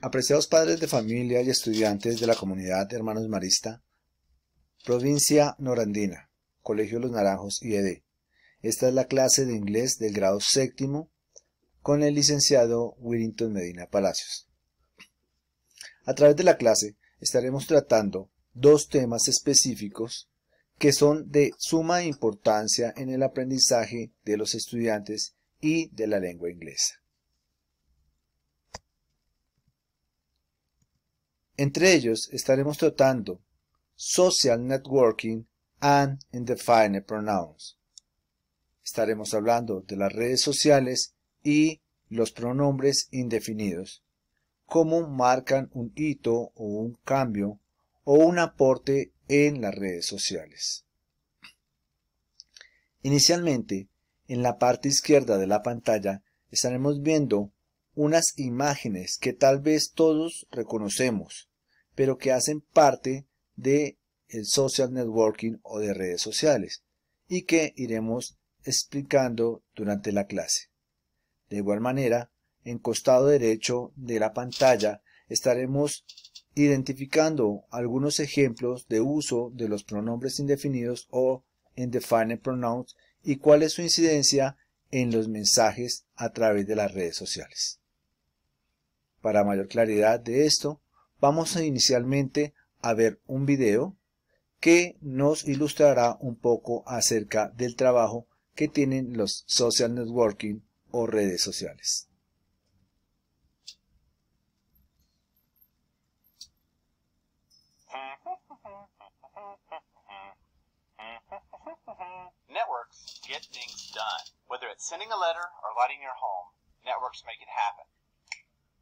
Apreciados padres de familia y estudiantes de la comunidad de Hermanos Marista, provincia norandina, Colegio Los Naranjos y ED. Esta es la clase de inglés del grado séptimo con el licenciado Willington Medina Palacios. A través de la clase estaremos tratando dos temas específicos que son de suma importancia en el aprendizaje de los estudiantes y de la lengua inglesa. Entre ellos estaremos tratando Social Networking and Indefinite Pronouns. Estaremos hablando de las redes sociales y los pronombres indefinidos, cómo marcan un hito o un cambio o un aporte en las redes sociales. Inicialmente, en la parte izquierda de la pantalla estaremos viendo unas imágenes que tal vez todos reconocemos, pero que hacen parte de el social networking o de redes sociales y que iremos explicando durante la clase. De igual manera, en costado derecho de la pantalla estaremos identificando algunos ejemplos de uso de los pronombres indefinidos o indefinite pronouns y cuál es su incidencia en los mensajes a través de las redes sociales. Para mayor claridad de esto, vamos a inicialmente a ver un video que nos ilustrará un poco acerca del trabajo que tienen los social networking o redes sociales. Networks get things done. Whether it's sending a letter or lighting your home, networks make it happen.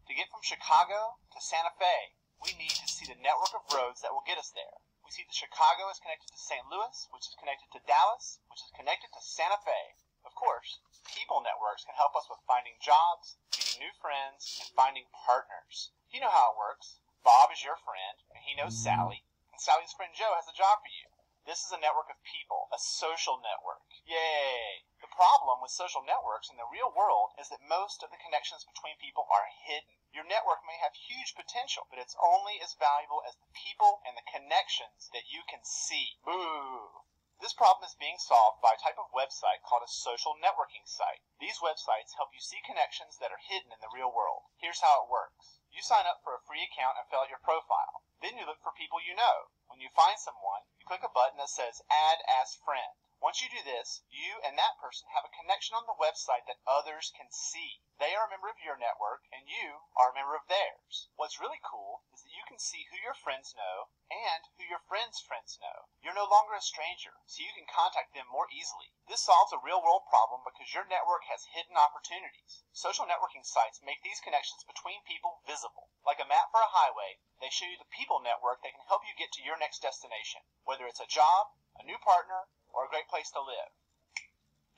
To get from Chicago to Santa Fe, we need to see the network of roads that will get us there. We see that Chicago is connected to St. Louis, which is connected to Dallas, which is connected to Santa Fe. Of course, people networks can help us with finding jobs, meeting new friends, and finding partners. You know how it works. Bob is your friend, and he knows Sally, and Sally's friend Joe has a job for you. This is a network of people, a social network. Yay! The problem with social networks in the real world is that most of the connections between people are hidden. Your network may have huge potential, but it's only as valuable as the people and the connections that you can see. Boo! This problem is being solved by a type of website called a social networking site. These websites help you see connections that are hidden in the real world. Here's how it works. You sign up for a free account and fill out your profile. Then you look for people you know. When you find someone, you click a button that says Add as Friend. Once you do this, you and that person have a connection on the website that others can see. They are a member of your network and you are a member of theirs. What's really cool is that you can see who your friends know and who your friends' friends know. You're no longer a stranger, so you can contact them more easily. This solves a real world problem because your network has hidden opportunities. Social networking sites make these connections between people visible. Like a map for a highway, they show you the people network that can help you get to your next destination, whether it's a job, a new partner, or a great place to live,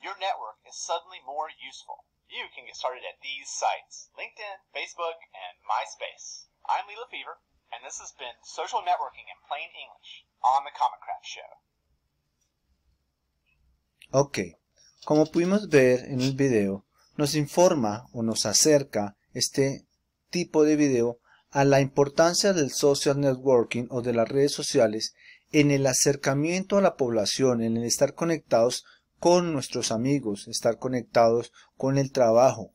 your network is suddenly more useful. You can get started at these sites LinkedIn, Facebook, and MySpace. I'm leila Fever and this has been Social Networking in Plain English on The Comic Craft Show. Ok, como pudimos ver en el video, nos informa o nos acerca este tipo de video a la importancia del social networking o de las redes sociales en el acercamiento a la población, en el estar conectados con nuestros amigos, estar conectados con el trabajo,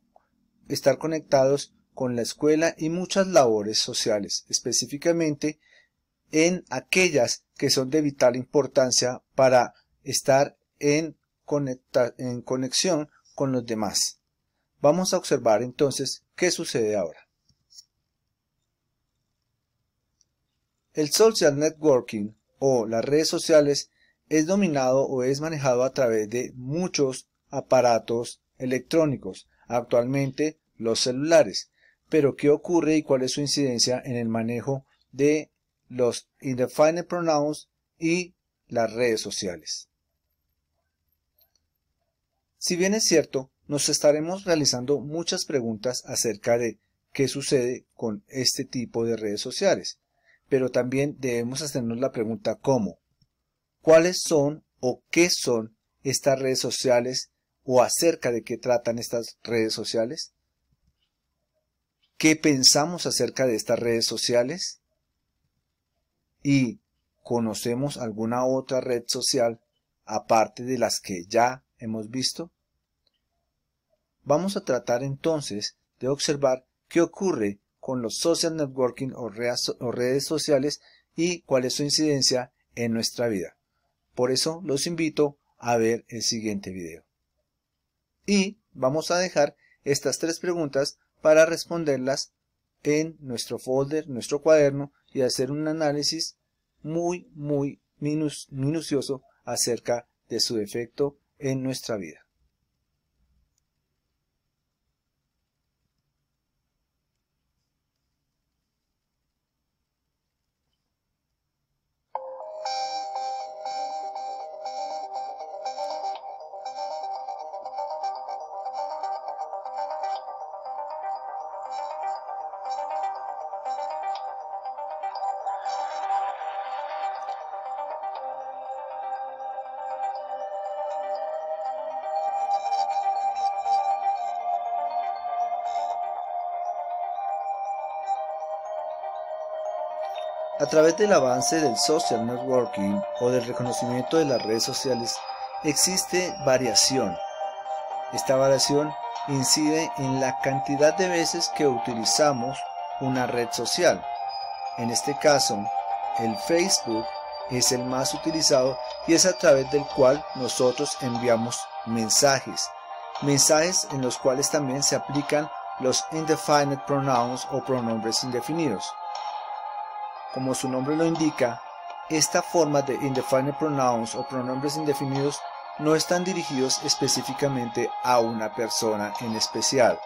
estar conectados con la escuela y muchas labores sociales, específicamente en aquellas que son de vital importancia para estar en, en conexión con los demás. Vamos a observar entonces qué sucede ahora. El social networking o las redes sociales es dominado o es manejado a través de muchos aparatos electrónicos, actualmente los celulares. Pero ¿qué ocurre y cuál es su incidencia en el manejo de los indefinite pronouns y las redes sociales? Si bien es cierto, nos estaremos realizando muchas preguntas acerca de qué sucede con este tipo de redes sociales pero también debemos hacernos la pregunta ¿cómo? ¿Cuáles son o qué son estas redes sociales o acerca de qué tratan estas redes sociales? ¿Qué pensamos acerca de estas redes sociales? ¿Y conocemos alguna otra red social aparte de las que ya hemos visto? Vamos a tratar entonces de observar qué ocurre con los social networking o, redes sociales y cuál es su incidencia en nuestra vida. Por eso los invito a ver el siguiente video. Y vamos a dejar estas tres preguntas para responderlas en nuestro folder, nuestro cuaderno y hacer un análisis muy, muy minucioso acerca de su efecto en nuestra vida. A través del avance del social networking o del reconocimiento de las redes sociales existe variación. Esta variación incide en la cantidad de veces que utilizamos una red social. En este caso, el Facebook es el más utilizado y es a través del cual nosotros enviamos mensajes. Mensajes en los cuales también se aplican los indefinite pronouns o pronombres indefinidos. Como su nombre lo indica, esta forma de indefinite pronouns o pronombres indefinidos no están dirigidos específicamente a una persona en especial.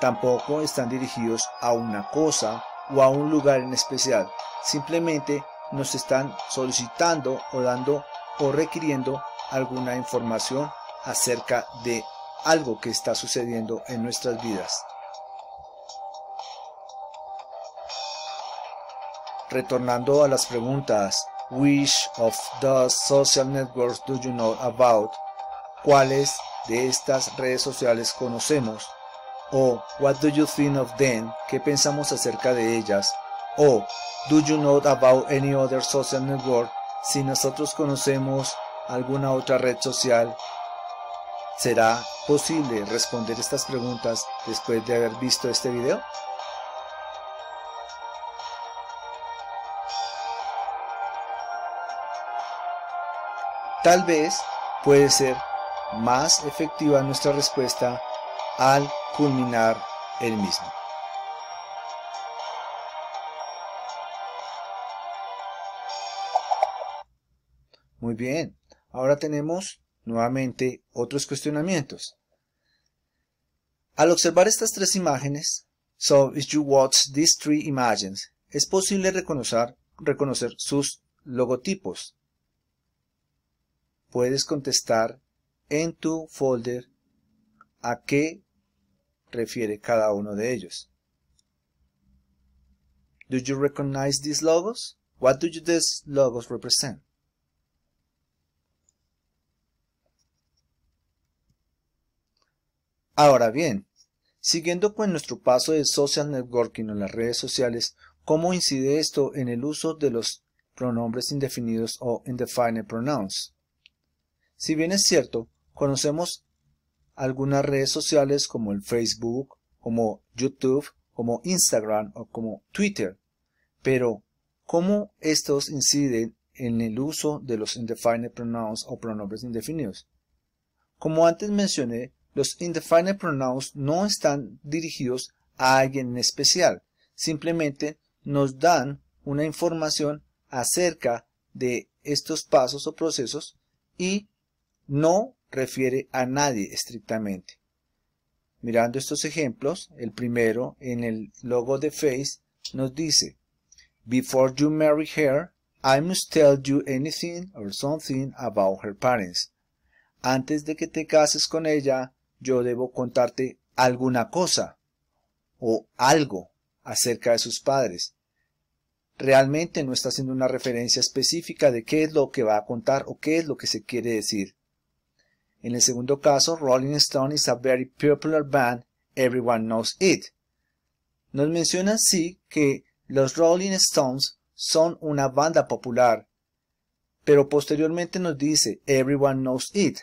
Tampoco están dirigidos a una cosa o a un lugar en especial. Simplemente nos están solicitando o dando o requiriendo alguna información acerca de algo que está sucediendo en nuestras vidas. Retornando a las preguntas, which of the social networks do you know about? ¿Cuáles de estas redes sociales conocemos? O what do you think of them? ¿Qué pensamos acerca de ellas? O do you know about any other social network? Si nosotros conocemos alguna otra red social, ¿será posible responder estas preguntas después de haber visto este video? Tal vez puede ser más efectiva nuestra respuesta al culminar el mismo. Muy bien, ahora tenemos nuevamente otros cuestionamientos. Al observar estas tres imágenes, so if you watch these three images, es posible reconocer, reconocer sus logotipos puedes contestar en tu folder a qué refiere cada uno de ellos. Do you recognize these logos? What do these logos represent? Ahora bien, siguiendo con nuestro paso de social networking en las redes sociales, ¿cómo incide esto en el uso de los pronombres indefinidos o indefinite pronouns? Si bien es cierto, conocemos algunas redes sociales como el Facebook, como YouTube, como Instagram o como Twitter, pero ¿cómo estos inciden en el uso de los indefinite pronouns o pronombres indefinidos? Como antes mencioné, los indefinite pronouns no están dirigidos a alguien en especial, simplemente nos dan una información acerca de estos pasos o procesos y no refiere a nadie estrictamente. Mirando estos ejemplos, el primero en el logo de Face nos dice, Before you marry her, I must tell you anything or something about her parents. Antes de que te cases con ella, yo debo contarte alguna cosa o algo acerca de sus padres. Realmente no está haciendo una referencia específica de qué es lo que va a contar o qué es lo que se quiere decir. En el segundo caso, Rolling Stone is a very popular band, everyone knows it. Nos menciona así que los Rolling Stones son una banda popular, pero posteriormente nos dice everyone knows it.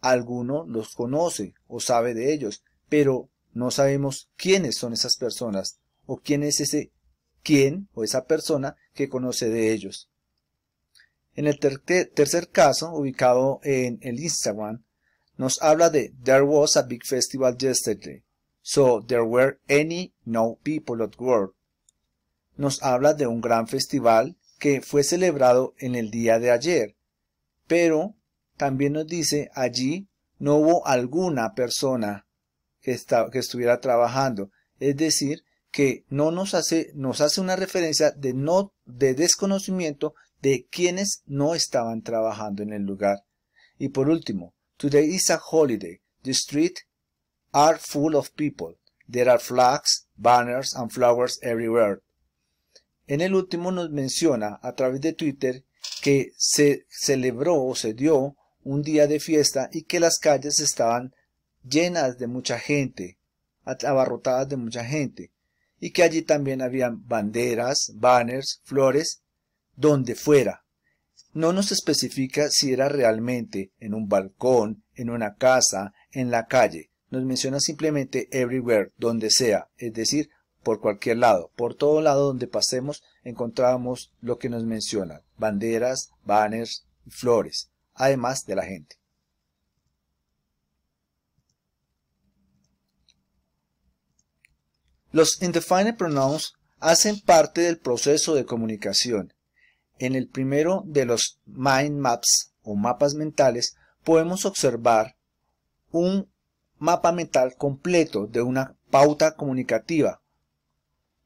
Alguno los conoce o sabe de ellos, pero no sabemos quiénes son esas personas o quién es ese quién o esa persona que conoce de ellos. En el tercer caso, ubicado en el Instagram, nos habla de There was a big festival yesterday, so there were any no people at work. Nos habla de un gran festival que fue celebrado en el día de ayer, pero también nos dice allí no hubo alguna persona que, que estuviera trabajando. Es decir, que no nos hace, nos hace una referencia de, no, de desconocimiento de quienes no estaban trabajando en el lugar. Y por último, today is a holiday. The street are full of people. There are flags, banners and flowers everywhere. En el último nos menciona a través de Twitter que se celebró o se dio un día de fiesta y que las calles estaban llenas de mucha gente, abarrotadas de mucha gente, y que allí también había banderas, banners, flores donde fuera. No nos especifica si era realmente en un balcón, en una casa, en la calle. Nos menciona simplemente everywhere, donde sea, es decir, por cualquier lado, por todo lado donde pasemos encontramos lo que nos menciona, banderas, banners, flores, además de la gente. Los indefinite pronouns hacen parte del proceso de comunicación en el primero de los mind maps o mapas mentales podemos observar un mapa mental completo de una pauta comunicativa.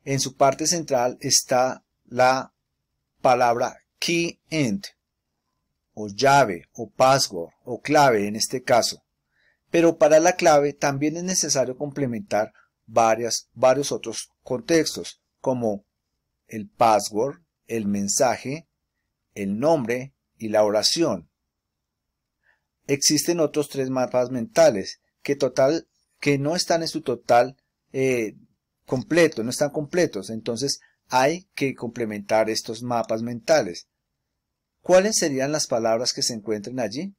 En su parte central está la palabra key end o llave o password o clave en este caso. Pero para la clave también es necesario complementar varias, varios otros contextos como el password, el mensaje, el nombre y la oración. Existen otros tres mapas mentales que, total, que no están en su total eh, completo, no están completos. Entonces hay que complementar estos mapas mentales. ¿Cuáles serían las palabras que se encuentren allí?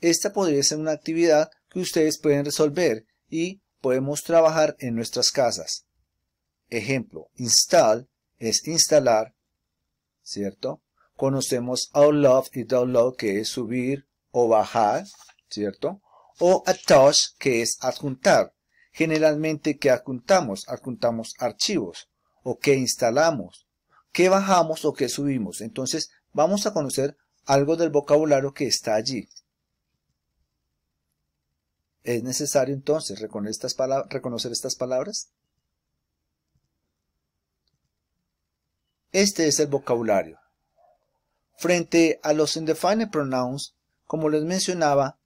Esta podría ser una actividad que ustedes pueden resolver y podemos trabajar en nuestras casas. Ejemplo, install es instalar, ¿cierto? Conocemos outload y download, que es subir o bajar, ¿cierto? O attach, que es adjuntar. Generalmente, ¿qué adjuntamos? Adjuntamos archivos, o que instalamos, que bajamos o que subimos. Entonces, vamos a conocer algo del vocabulario que está allí. ¿Es necesario entonces reconocer estas, palabras? Este es el vocabulario. Frente a los indefinite pronouns, como les mencionaba,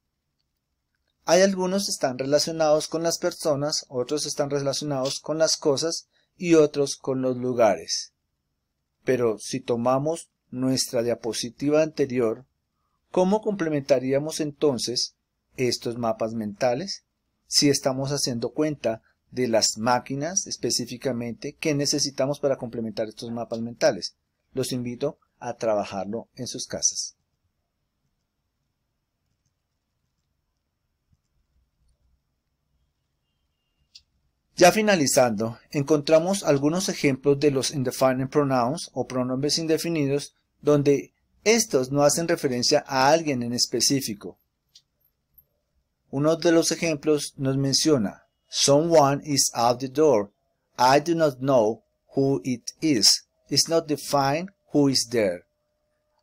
hay algunos que están relacionados con las personas, otros están relacionados con las cosas y otros con los lugares. Pero si tomamos nuestra diapositiva anterior, ¿cómo complementaríamos entonces estos mapas mentales si estamos haciendo cuenta de las máquinas específicamente que necesitamos para complementar estos mapas mentales. Los invito a trabajarlo en sus casas. Ya finalizando, encontramos algunos ejemplos de los indefinite pronouns o pronombres indefinidos donde estos no hacen referencia a alguien en específico. Uno de los ejemplos nos menciona Someone is out the door. I do not know who it is. It's not defined who is there.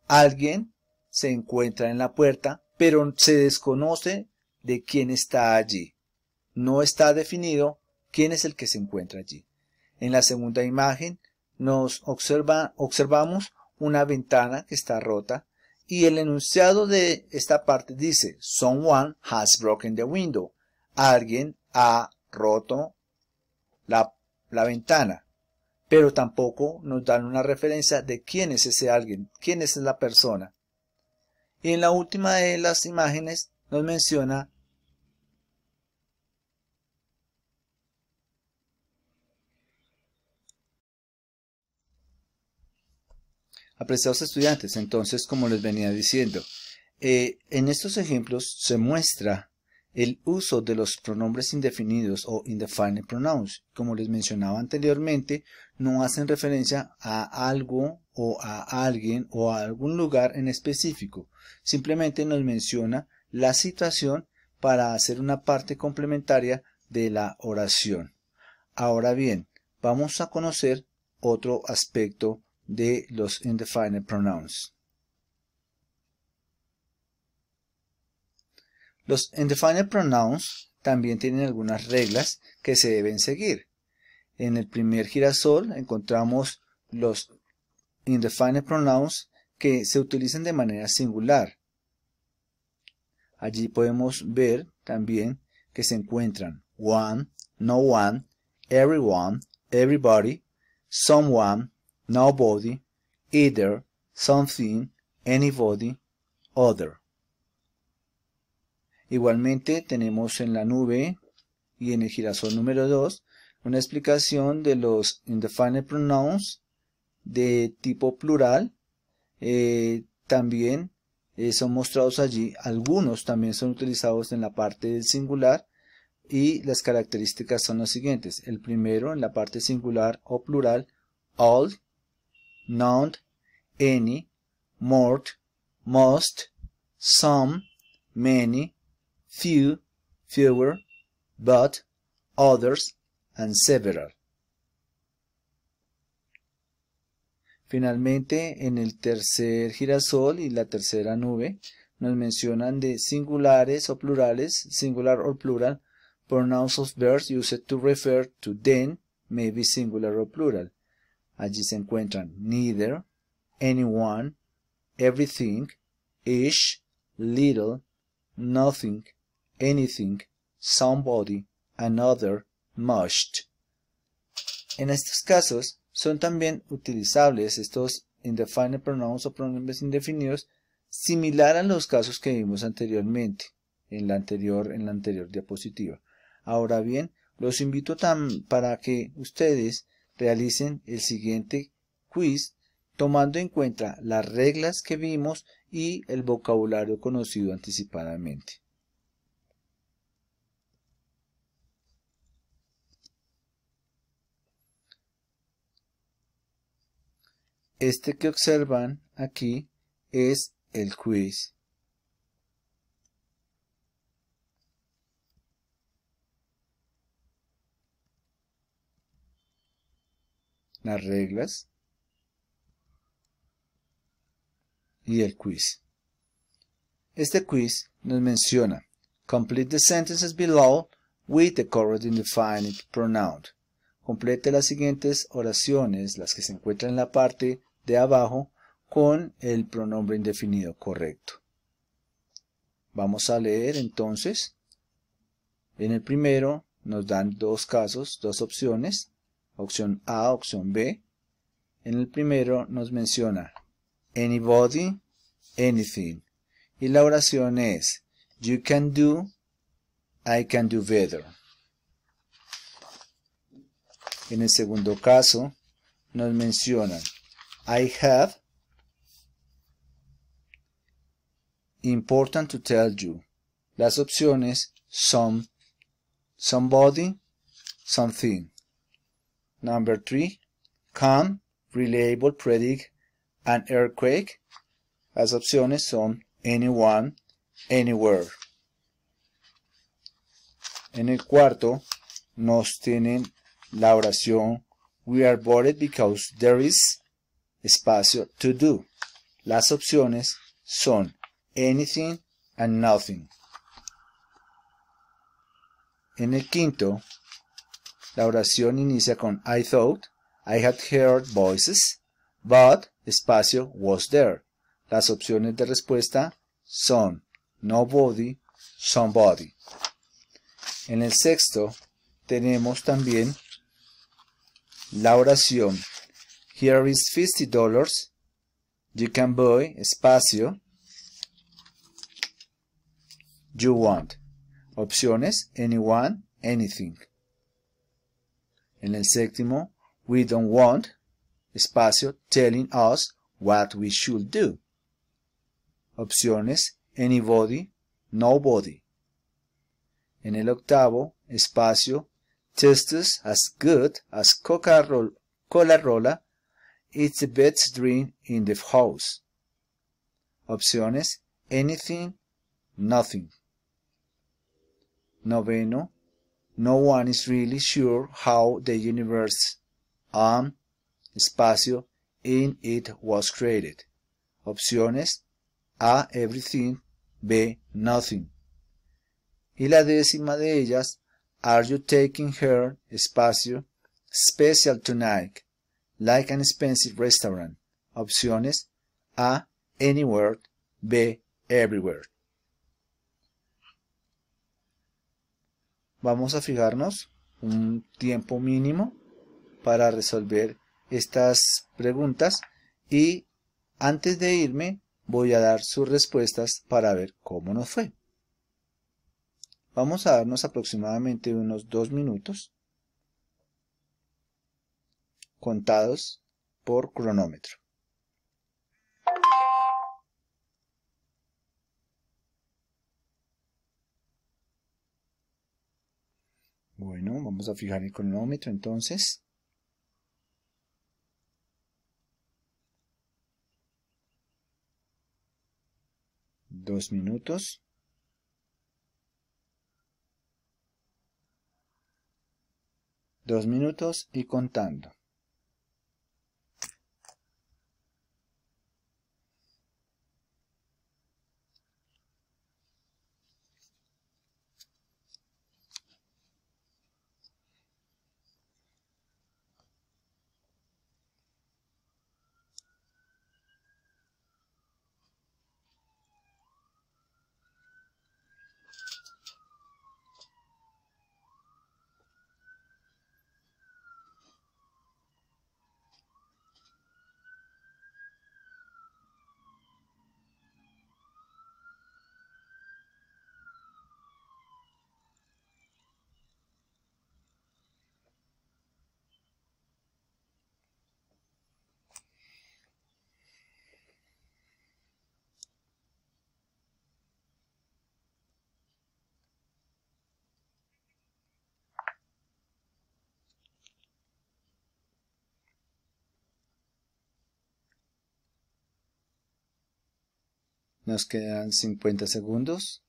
Alguien se encuentra en la puerta, pero se desconoce de quién está allí. No está definido quién es el que se encuentra allí. En la segunda imagen nos observamos una ventana que está rota y el enunciado de esta parte dice, someone has broken the window. Alguien ha roto la, ventana, pero tampoco nos dan una referencia de quién es ese alguien, quién es la persona. Y en la última de las imágenes nos menciona Apreciados estudiantes, entonces, como les venía diciendo, eh, en estos ejemplos se muestra el uso de los pronombres indefinidos o indefinite pronouns, como les mencionaba anteriormente, no hacen referencia a algo o a alguien o a algún lugar en específico. Simplemente nos menciona la situación para hacer una parte complementaria de la oración. Ahora bien, vamos a conocer otro aspecto de los indefinite pronouns. Los Indefinite pronouns también tienen algunas reglas que se deben seguir. En el primer girasol encontramos los indefinite pronouns que se utilizan de manera singular. Allí podemos ver también que se encuentran one, no one, everyone, everybody, someone, nobody, either, something, anybody, other. Igualmente tenemos en la nube y en el girasol número 2 una explicación de los indefinite pronouns de tipo plural. Eh, también eh, son mostrados allí, algunos también son utilizados en la parte del singular y las características son las siguientes. El primero en la parte singular o plural, all, none, any, more, most, some, many, few, fewer, but, others, and several. Finalmente, en el tercer girasol y la tercera nube, nos mencionan de singulares o plurales, singular o plural, pronouns of verbs used to refer to then, maybe singular or plural. Allí se encuentran neither, anyone, everything, ish, little, nothing, anything, somebody, another, must. En estos casos, son también utilizables estos indefinite pronouns o pronombres indefinidos similar a los casos que vimos anteriormente, en la anterior, en la anterior diapositiva. Ahora bien, los invito para que ustedes realicen el siguiente quiz tomando en cuenta las reglas que vimos y el vocabulario conocido anticipadamente. Este que observan aquí es el quiz. Las reglas y el quiz. Este quiz nos menciona Complete the sentences below with the correct indefinite pronoun. Complete las siguientes oraciones, las que se encuentran en la parte de abajo, con el pronombre indefinido correcto. Vamos a leer entonces. En el primero nos dan dos casos, dos opciones, opción A, opción B. En el primero nos menciona anybody, anything. Y la oración es, you can do, I can do better. En el segundo caso, nos mencionan I have important to tell you. Las opciones son somebody, something. Number three, can, reliable, predict, an earthquake. Las opciones son anyone, anywhere. En el cuarto, nos tienen la oración We are bored because there is espacio to do. Las opciones son anything and nothing. En el quinto, la oración inicia con I thought, I had heard voices, but espacio was there. Las opciones de respuesta son nobody, somebody. En el sexto tenemos también la oración. Here is fifty dollars. You can buy espacio. You want. Opciones. Anyone. Anything. En el séptimo. We don't want. Espacio. Telling us what we should do. Opciones. Anybody. Nobody. En el octavo. Espacio. just as good as Coca-Cola. It's the best drink in the house. Opciones, anything, nothing. Noveno, no one is really sure how the universe, um, espacio, in it was created. Opciones, A, everything, B, nothing. Y la décima de ellas, Are you taking her, espacio, special tonight, like an expensive restaurant? Opciones A. Anywhere. B. Everywhere. Vamos a fijarnos un tiempo mínimo para resolver estas preguntas y antes de irme voy a dar sus respuestas para ver cómo nos fue. Vamos a darnos aproximadamente unos dos minutos contados por cronómetro. Bueno, vamos a fijar el cronómetro entonces. Dos minutos. dos minutos y contando Nos quedan 50 segundos.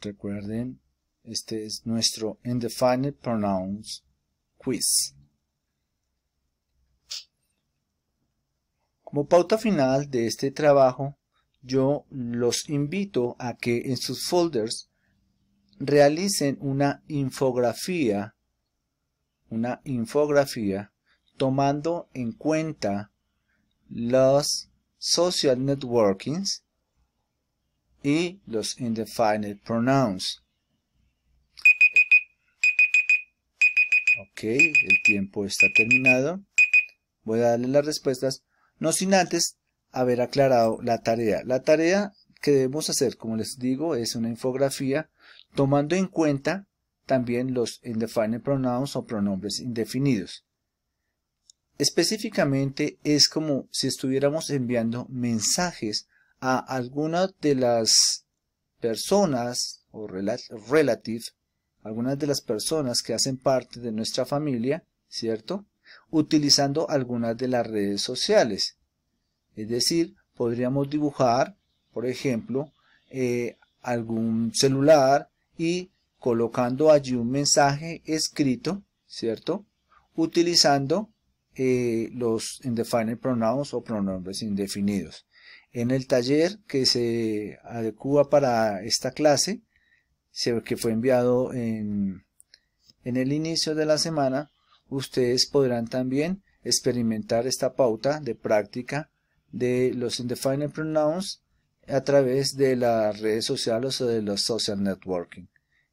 Recuerden, este es nuestro Indefinite Pronouns Quiz. Como pauta final de este trabajo, yo los invito a que en sus folders realicen una infografía, una infografía tomando en cuenta los social networkings y los indefinite pronouns. Ok, el tiempo está terminado. Voy a darle las respuestas no sin antes haber aclarado la tarea. La tarea que debemos hacer, como les digo, es una infografía tomando en cuenta también los indefinite pronouns o pronombres indefinidos. Específicamente es como si estuviéramos enviando mensajes a alguna de las personas o relative, algunas de las personas que hacen parte de nuestra familia, ¿cierto? utilizando algunas de las redes sociales. Es decir, podríamos dibujar, por ejemplo, eh, algún celular y colocando allí un mensaje escrito, ¿cierto? Utilizando eh, los indefinite pronouns o pronombres indefinidos. En el taller que se adecua para esta clase, que fue enviado en el inicio de la semana, ustedes podrán también experimentar esta pauta de práctica de los indefinite pronouns a través de las redes sociales o de los social networking.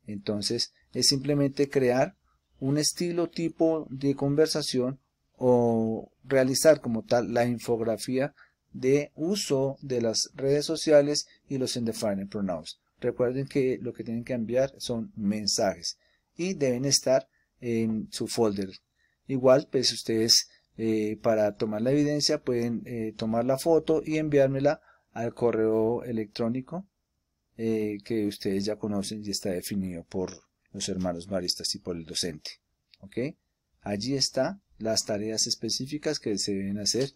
Entonces, es simplemente crear un estilo tipo de conversación o realizar como tal la infografía de uso de las redes sociales y los indefinite pronouns. Recuerden que lo que tienen que enviar son mensajes y deben estar en su folder. Igual, pues ustedes eh, para tomar la evidencia pueden eh, tomar la foto y enviármela al correo electrónico eh, que ustedes ya conocen y está definido por los hermanos maristas y por el docente. ¿Ok? Allí están las tareas específicas que se deben hacer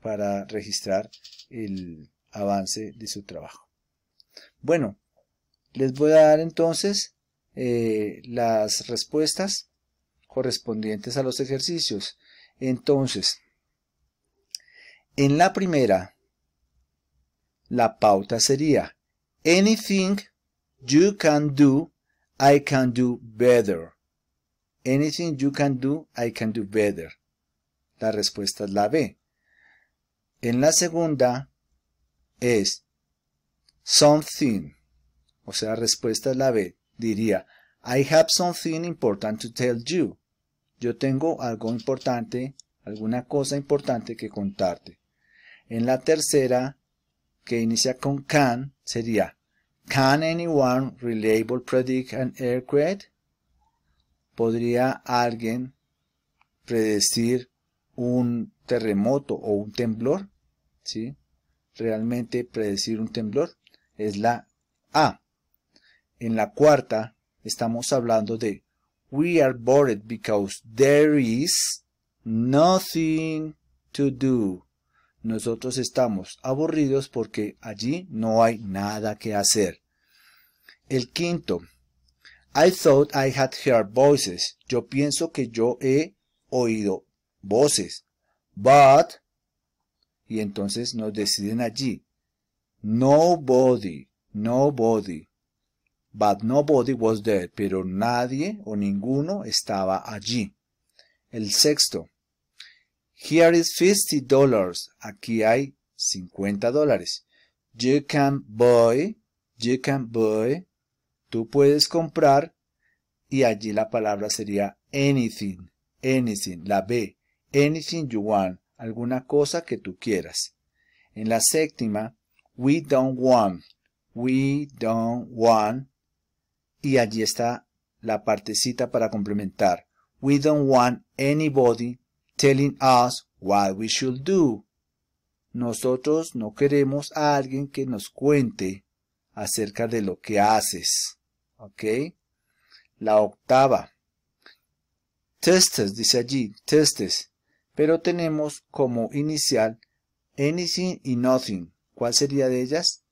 para registrar el avance de su trabajo. Bueno, les voy a dar entonces eh, las respuestas correspondientes a los ejercicios. Entonces, en la primera, la pauta sería Anything you can do, I can do better. Anything you can do, I can do better. La respuesta es la B. En la segunda es something. O sea, respuesta es la B diría, I have something important to tell you. Yo tengo algo importante, alguna cosa importante que contarte. En la tercera, que inicia con can, sería Can anyone reliable predict an earthquake? ¿Podría alguien predecir un terremoto o un temblor? ¿Sí? Realmente predecir un temblor es la A. En la cuarta estamos hablando de We are bored because there is nothing to do. Nosotros estamos aburridos porque allí no hay nada que hacer. El quinto. I thought I had heard voices. Yo pienso que yo he oído voces. But. Y entonces nos deciden allí. Nobody. Nobody. But nobody was there, pero nadie o ninguno estaba allí. El sexto. Here is fifty dollars. Aquí hay cincuenta dólares. You can buy, you can buy. Tú puedes comprar. Y allí la palabra sería anything, anything, la B. Anything you want, alguna cosa que tú quieras. En la séptima, we don't want, we don't want y allí está la partecita para complementar. We don't want anybody telling us what we should do. Nosotros no queremos a alguien que nos cuente acerca de lo que haces. ¿Ok? La octava. Testes, dice allí, testes. Pero tenemos como inicial anything y nothing. ¿Cuál sería de ellas?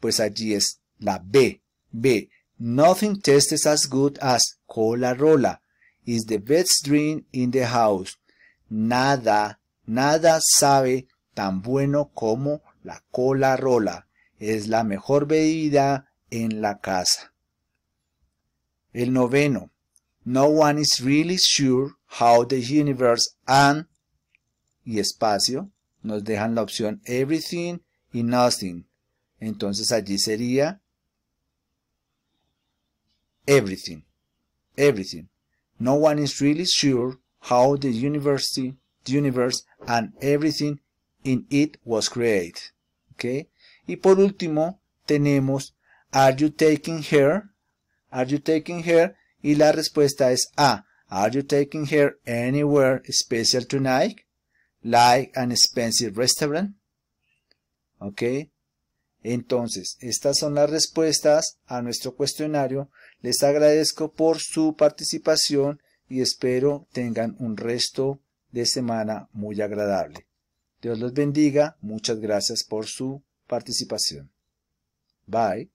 Pues allí es la B. B. Nothing tastes as good as cola rola. Is the best drink in the house. Nada, nada sabe tan bueno como la cola rola. Es la mejor bebida en la casa. El noveno. No one is really sure how the universe and y espacio nos dejan la opción everything y nothing. Entonces allí sería everything. Everything. No one is really sure how the university, the universe, and everything in it was created. Okay? Y por último, tenemos Are you taking her? Are you taking her? Y la respuesta es A. Ah, are you taking her anywhere special tonight? Like an expensive restaurant? Okay? Entonces, estas son las respuestas a nuestro cuestionario Les agradezco por su participación y espero tengan un resto de semana muy agradable. Dios los bendiga. Muchas gracias por su participación. Bye.